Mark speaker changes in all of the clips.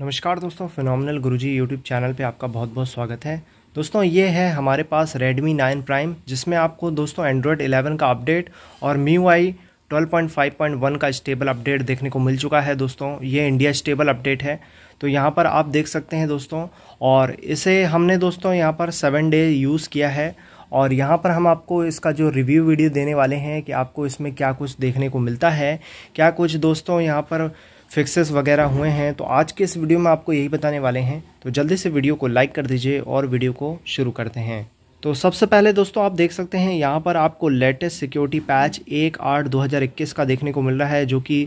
Speaker 1: नमस्कार दोस्तों फिनोमिनल गुरुजी YouTube channel पे आपका बहुत बहुत स्वागत है दोस्तों ये है हमारे पास Redmi 9 Prime जिसमें आपको दोस्तों Android 11 का अपडेट और MIUI 12.5.1 का स्टेबल अपडेट देखने को मिल चुका है दोस्तों ये इंडिया स्टेबल अपडेट है तो यहाँ पर आप देख सकते हैं दोस्तों और इसे हमने दोस्तों यहाँ पर सेवन डे यूज़ किया है और यहाँ पर हम आपको इसका जो रिव्यू वीडियो देने वाले हैं कि आपको इसमें क्या कुछ देखने को मिलता है क्या कुछ दोस्तों यहाँ पर फिक्सेस वगैरह हुए हैं तो आज के इस वीडियो में आपको यही बताने वाले हैं तो जल्दी से वीडियो को लाइक कर दीजिए और वीडियो को शुरू करते हैं तो सबसे पहले दोस्तों आप देख सकते हैं यहाँ पर आपको लेटेस्ट सिक्योरिटी पैच एक आठ दो हज़ार इक्कीस का देखने को मिल रहा है जो कि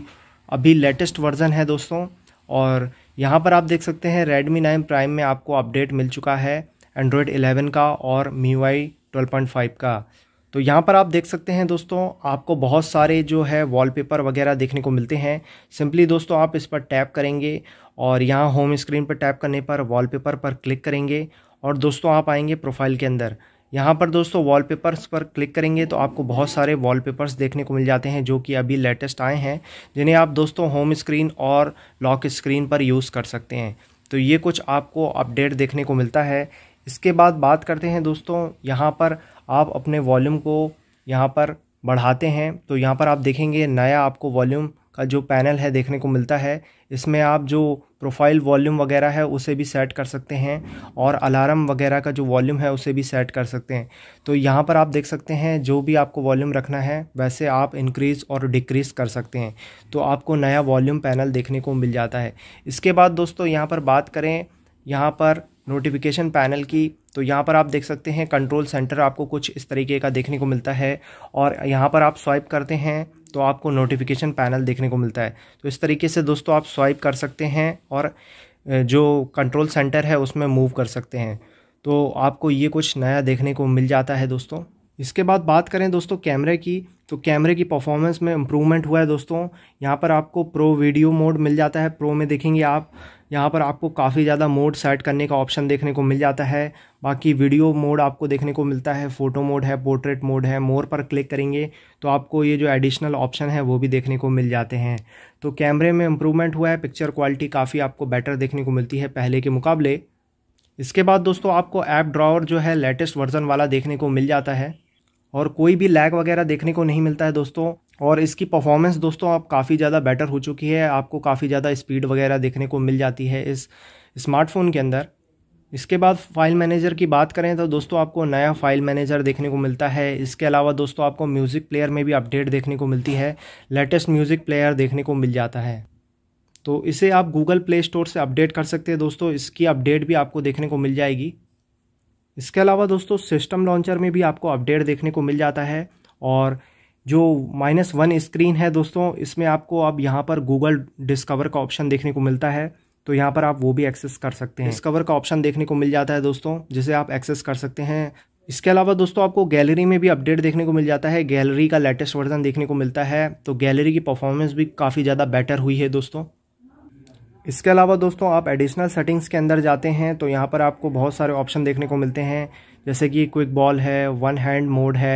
Speaker 1: अभी लेटेस्ट वर्जन है दोस्तों और यहाँ पर आप देख सकते हैं रेडमी नाइन प्राइम में आपको अपडेट मिल चुका है एंड्रॉयड 11 का और मी वाई 12.5 का तो यहाँ पर आप देख सकते हैं दोस्तों आपको बहुत सारे जो है वॉलपेपर वगैरह देखने को मिलते हैं सिंपली दोस्तों आप इस पर टैप करेंगे और यहाँ होम स्क्रीन पर टैप करने पर वॉलपेपर पर क्लिक करेंगे और दोस्तों आप आएंगे प्रोफाइल के अंदर यहाँ पर दोस्तों वॉलपेपर्स पर क्लिक करेंगे तो आपको बहुत सारे वॉलपेपर्स देखने को मिल जाते हैं जो कि अभी लेटेस्ट आए हैं जिन्हें आप दोस्तों होम स्क्रीन और लॉक स्क्रीन पर यूज़ कर सकते हैं तो ये कुछ आपको अपडेट देखने को मिलता है इसके बाद बात करते हैं दोस्तों यहाँ पर आप अपने वॉल्यूम को यहाँ पर बढ़ाते हैं तो यहाँ पर आप देखेंगे नया आपको वॉल्यूम का जो पैनल है देखने को मिलता है इसमें आप जो प्रोफाइल वॉल्यूम वगैरह है उसे भी सेट कर सकते हैं और अलार्म वगैरह का जो वॉल्यूम है उसे भी सेट कर सकते हैं तो यहाँ पर आप देख सकते हैं जो भी आपको वॉल्यूम रखना है वैसे आप इंक्रीज़ और डिक्रीज़ कर सकते हैं तो आपको नया वॉल्यूम पैनल देखने को मिल जाता है इसके बाद दोस्तों यहाँ पर बात करें यहाँ पर नोटिफिकेशन पैनल की तो यहाँ पर आप देख सकते हैं कंट्रोल सेंटर आपको कुछ इस तरीके का देखने को मिलता है और यहाँ पर आप स्वाइप करते हैं तो आपको नोटिफिकेशन पैनल देखने को मिलता है तो इस तरीके से दोस्तों आप स्वाइप कर सकते हैं और जो कंट्रोल सेंटर है उसमें मूव कर सकते हैं तो आपको ये कुछ नया देखने को मिल जाता है दोस्तों इसके बाद बात करें दोस्तों कैमरे की तो कैमरे की परफॉर्मेंस में इम्प्रूवमेंट हुआ है दोस्तों यहाँ पर आपको प्रो वीडियो मोड मिल जाता है प्रो में देखेंगे आप यहाँ पर आपको काफ़ी ज़्यादा मोड सेट करने का ऑप्शन देखने को मिल जाता है बाकी वीडियो मोड आपको देखने को मिलता है फ़ोटो मोड है पोर्ट्रेट मोड है मोर पर क्लिक करेंगे तो आपको ये जो एडिशनल ऑप्शन है वो भी देखने को मिल जाते हैं तो कैमरे में इम्प्रूवमेंट हुआ है पिक्चर क्वालिटी काफ़ी आपको बेटर देखने को मिलती है पहले के मुकाबले इसके बाद दोस्तों आपको ऐप ड्रावर जो है लेटेस्ट वर्जन वाला देखने को मिल जाता है और कोई भी लैग वगैरह देखने को नहीं मिलता है दोस्तों और इसकी परफॉर्मेंस दोस्तों अब काफ़ी ज़्यादा बेटर हो चुकी है आपको काफ़ी ज़्यादा स्पीड वगैरह देखने को मिल जाती है इस स्मार्टफोन के अंदर इसके बाद फाइल मैनेजर की बात करें तो दोस्तों आपको नया फाइल मैनेजर देखने को मिलता है इसके अलावा दोस्तों आपको म्यूज़िक प्लेयर में भी अपडेट देखने को मिलती है लेटेस्ट म्यूज़िक प्लेयर देखने को मिल जाता है तो इसे आप गूगल प्ले स्टोर से अपडेट कर सकते हैं दोस्तों इसकी अपडेट भी आपको देखने को मिल जाएगी इसके अलावा दोस्तों सिस्टम लॉन्चर में भी आपको अपडेट देखने को मिल जाता है और जो माइनस वन स्क्रीन है दोस्तों इसमें आपको अब यहाँ पर गूगल डिस्कवर का ऑप्शन देखने को मिलता है तो यहाँ पर आप वो भी एक्सेस कर सकते हैं डिस्कवर का ऑप्शन देखने को मिल जाता है दोस्तों जिसे आप एक्सेस कर सकते हैं इसके अलावा दोस्तों आपको गैलरी में भी अपडेट देखने को मिल जाता है गैलरी का लेटेस्ट वर्जन देखने को मिलता है तो गैलरी की परफॉर्मेंस भी काफ़ी ज़्यादा बेटर हुई है दोस्तों इसके अलावा दोस्तों आप एडिशनल सेटिंग्स के अंदर जाते हैं तो यहाँ पर आपको बहुत सारे ऑप्शन देखने को मिलते हैं जैसे कि क्विक बॉल है वन हैंड मोड है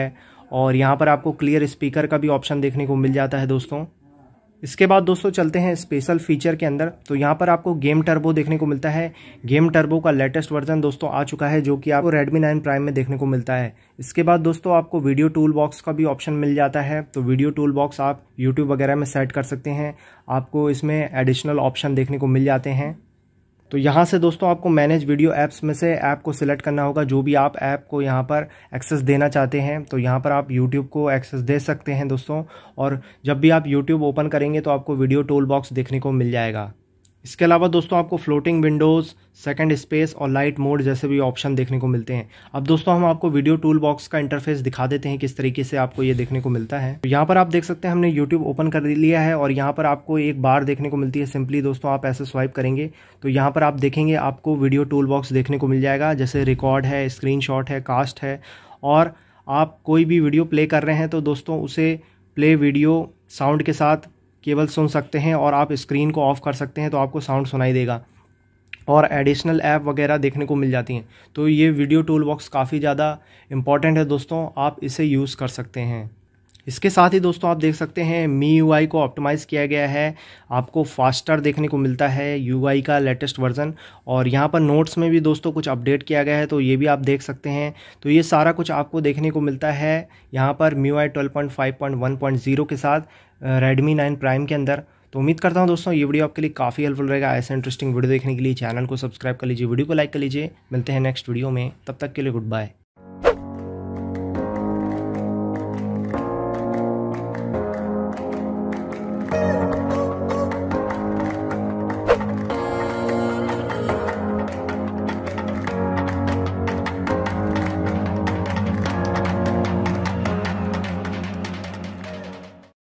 Speaker 1: और यहाँ पर आपको क्लियर स्पीकर का भी ऑप्शन देखने को मिल जाता है दोस्तों इसके बाद दोस्तों चलते हैं स्पेशल फीचर के अंदर तो यहाँ पर आपको गेम टर्बो देखने को मिलता है गेम टर्बो का लेटेस्ट वर्जन दोस्तों आ चुका है जो कि आपको Redmi 9 Prime में देखने को मिलता है इसके बाद दोस्तों आपको वीडियो टूल बॉक्स का भी ऑप्शन मिल जाता है तो वीडियो टूल बॉक्स आप यूट्यूब वगैरह में सेट कर सकते हैं आपको इसमें एडिशनल ऑप्शन देखने को मिल जाते हैं तो यहाँ से दोस्तों आपको मैनेज वीडियो ऐप्स में से ऐप को सिलेक्ट करना होगा जो भी आप ऐप को यहाँ पर एक्सेस देना चाहते हैं तो यहाँ पर आप यूट्यूब को एक्सेस दे सकते हैं दोस्तों और जब भी आप यूट्यूब ओपन करेंगे तो आपको वीडियो टूल बॉक्स देखने को मिल जाएगा इसके अलावा दोस्तों आपको फ्लोटिंग विंडोज़ सेकंड स्पेस और लाइट मोड जैसे भी ऑप्शन देखने को मिलते हैं अब दोस्तों हम आपको वीडियो टूल बॉक्स का इंटरफेस दिखा देते हैं किस तरीके से आपको ये देखने को मिलता है तो यहाँ पर आप देख सकते हैं हमने यूट्यूब ओपन कर लिया है और यहाँ पर आपको एक बार देखने को मिलती है सिंपली दोस्तों आप ऐसे स्वाइप करेंगे तो यहाँ पर आप देखेंगे आपको वीडियो टूल बॉक्स देखने को मिल जाएगा जैसे रिकॉर्ड है स्क्रीन है कास्ट है और आप कोई भी वीडियो प्ले कर रहे हैं तो दोस्तों उसे प्ले वीडियो साउंड के साथ केवल सुन सकते हैं और आप स्क्रीन को ऑफ़ कर सकते हैं तो आपको साउंड सुनाई देगा और एडिशनल ऐप वगैरह देखने को मिल जाती हैं तो ये वीडियो टूल बॉक्स काफ़ी ज़्यादा इंपॉर्टेंट है दोस्तों आप इसे यूज़ कर सकते हैं इसके साथ ही दोस्तों आप देख सकते हैं मी यू को ऑप्टिमाइज़ किया गया है आपको फास्टर देखने को मिलता है यू का लेटेस्ट वर्जन और यहाँ पर नोट्स में भी दोस्तों कुछ अपडेट किया गया है तो ये भी आप देख सकते हैं तो ये सारा कुछ आपको देखने को मिलता है यहाँ पर मी आई के साथ रेडमी नाइन प्राइम के अंदर तो उम्मीद करता हूँ दोस्तों ये वीडियो आपके लिए काफ़ी हेल्पफुल रहेगा ऐसे इंटरेस्टिंग वीडियो देखने के लिए चैनल को सब्सक्राइब कर लीजिए वीडियो को लाइक कर लीजिए मिलते हैं नेक्स्ट वीडियो में तब तक के लिए गुड बाय